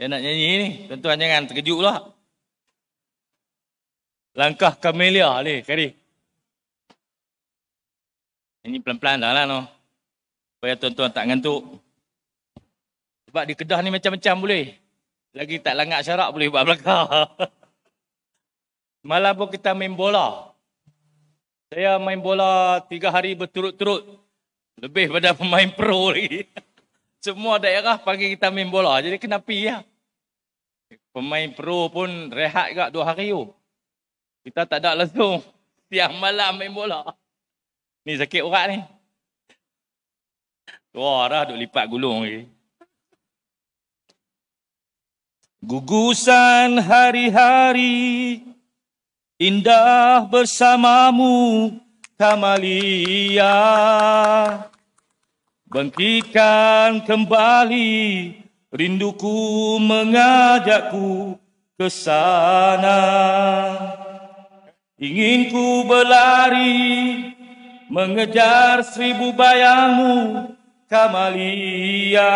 Dia nak nyanyi ni. Tuan-tuan jangan terkejut pula. Langkah kamelia ni, kari. Nyanyi pelan-pelan dah lah no. Supaya tuan-tuan tak ngantuk. Sebab di Kedah ni macam-macam boleh. Lagi tak langat syarak boleh buat belakang. Malam pun kita main bola. Saya main bola tiga hari berturut-turut. Lebih pada pemain pro lagi. Semua daerah panggil kita main bola. Jadi kena pergi lah pemain pro pun rehat juga dua hari tu. Oh. Kita tak ada langsung. Siang malam main bola. Ni sakit urat ni. Wah dah duk lipat gulung lagi. Gugusan hari-hari Indah bersamamu Kamalia Bangkitkan kembali rinduku mengajakku ke sana. Ingin ku berlari mengejar seribu bayangmu, Kamalia.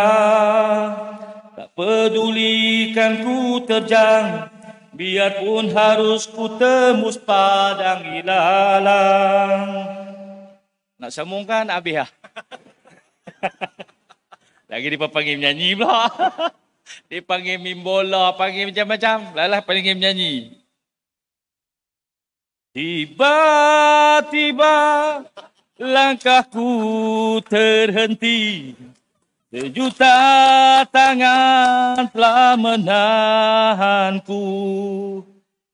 Tak pedulikan ku terjang, biarpun harus ku temus padang ilalang. Nak sambungkan Abiah? ya. Lagi dia panggil menyanyi pula. dia panggil main bola, panggil macam-macam. lah Lalah panggil menyanyi. Tiba-tiba langkahku terhenti. Sejuta tangan telah menahanku.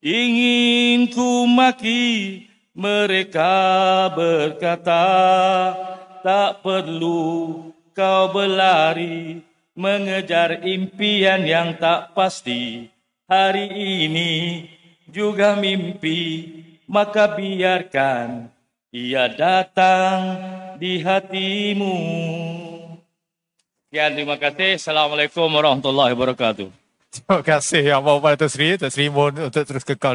Ingin ku maki mereka berkata tak perlu kau berlari mengejar impian yang tak pasti hari ini juga mimpi maka biarkan ia datang di hatimu Ya terima kasih. Assalamualaikum warahmatullahi wabarakatuh. Terima kasih yang mahu pada Tuan Sri. mohon untuk terus kekal